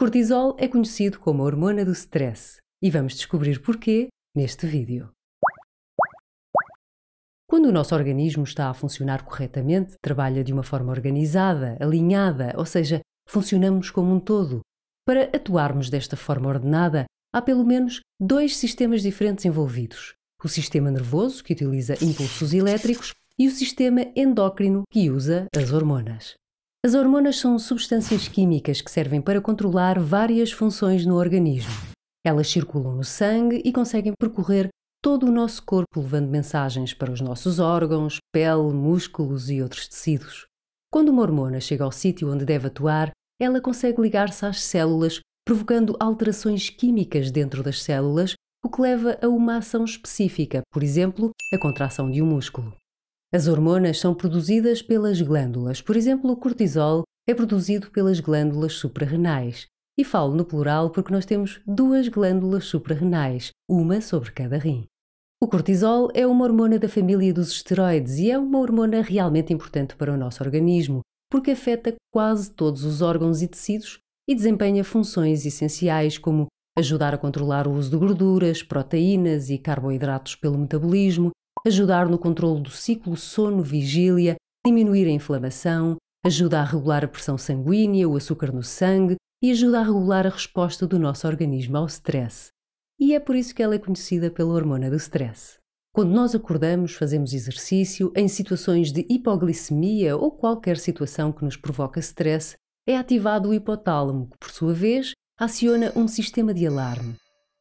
cortisol é conhecido como a hormona do stress e vamos descobrir porquê neste vídeo. Quando o nosso organismo está a funcionar corretamente, trabalha de uma forma organizada, alinhada, ou seja, funcionamos como um todo. Para atuarmos desta forma ordenada, há pelo menos dois sistemas diferentes envolvidos: o sistema nervoso, que utiliza impulsos elétricos, e o sistema endócrino, que usa as hormonas. As hormonas são substâncias químicas que servem para controlar várias funções no organismo. Elas circulam no sangue e conseguem percorrer todo o nosso corpo, levando mensagens para os nossos órgãos, pele, músculos e outros tecidos. Quando uma hormona chega ao sítio onde deve atuar, ela consegue ligar-se às células, provocando alterações químicas dentro das células, o que leva a uma ação específica, por exemplo, a contração de um músculo. As hormonas são produzidas pelas glândulas. Por exemplo, o cortisol é produzido pelas glândulas suprarrenais. E falo no plural porque nós temos duas glândulas suprarrenais, uma sobre cada rim. O cortisol é uma hormona da família dos esteroides e é uma hormona realmente importante para o nosso organismo, porque afeta quase todos os órgãos e tecidos e desempenha funções essenciais como ajudar a controlar o uso de gorduras, proteínas e carboidratos pelo metabolismo, ajudar no controle do ciclo sono-vigília, diminuir a inflamação, ajuda a regular a pressão sanguínea, o açúcar no sangue e ajuda a regular a resposta do nosso organismo ao stress. E é por isso que ela é conhecida pela hormona do stress. Quando nós acordamos, fazemos exercício, em situações de hipoglicemia ou qualquer situação que nos provoca stress, é ativado o hipotálamo, que por sua vez aciona um sistema de alarme.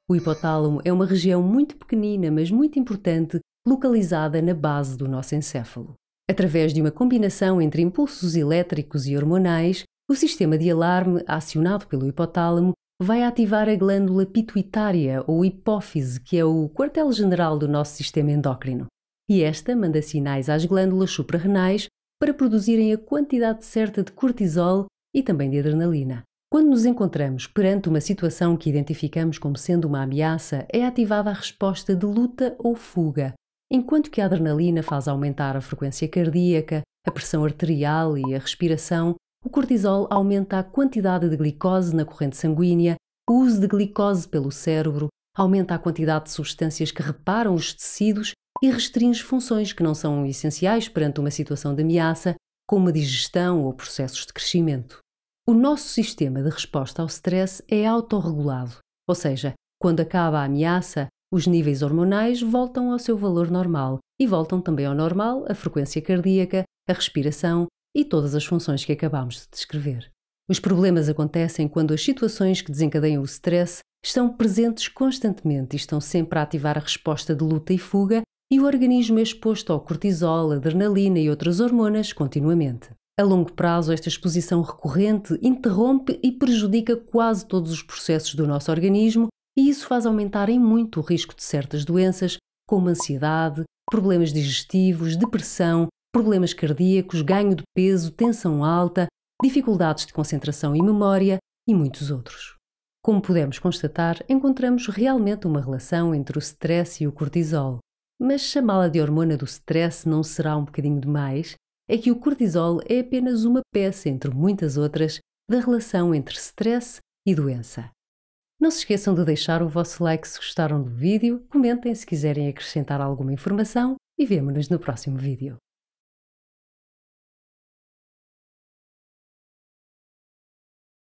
O hipotálamo é uma região muito pequenina, mas muito importante localizada na base do nosso encéfalo. Através de uma combinação entre impulsos elétricos e hormonais, o sistema de alarme acionado pelo hipotálamo vai ativar a glândula pituitária ou hipófise, que é o quartel-general do nosso sistema endócrino. E esta manda sinais às glândulas suprarrenais para produzirem a quantidade certa de cortisol e também de adrenalina. Quando nos encontramos perante uma situação que identificamos como sendo uma ameaça, é ativada a resposta de luta ou fuga, Enquanto que a adrenalina faz aumentar a frequência cardíaca, a pressão arterial e a respiração, o cortisol aumenta a quantidade de glicose na corrente sanguínea, o uso de glicose pelo cérebro aumenta a quantidade de substâncias que reparam os tecidos e restringe funções que não são essenciais perante uma situação de ameaça, como a digestão ou processos de crescimento. O nosso sistema de resposta ao stress é autorregulado, ou seja, quando acaba a ameaça, os níveis hormonais voltam ao seu valor normal e voltam também ao normal a frequência cardíaca, a respiração e todas as funções que acabámos de descrever. Os problemas acontecem quando as situações que desencadeiam o stress estão presentes constantemente e estão sempre a ativar a resposta de luta e fuga, e o organismo é exposto ao cortisol, adrenalina e outras hormonas continuamente. A longo prazo, esta exposição recorrente interrompe e prejudica quase todos os processos do nosso organismo, e isso faz aumentar em muito o risco de certas doenças, como ansiedade, problemas digestivos, depressão, problemas cardíacos, ganho de peso, tensão alta, dificuldades de concentração e memória e muitos outros. Como podemos constatar, encontramos realmente uma relação entre o stress e o cortisol, mas chamá-la de hormona do stress não será um bocadinho demais? É que o cortisol é apenas uma peça entre muitas outras da relação entre stress e doença. Não se esqueçam de deixar o vosso like se gostaram do vídeo, comentem se quiserem acrescentar alguma informação e vemo-nos no próximo vídeo.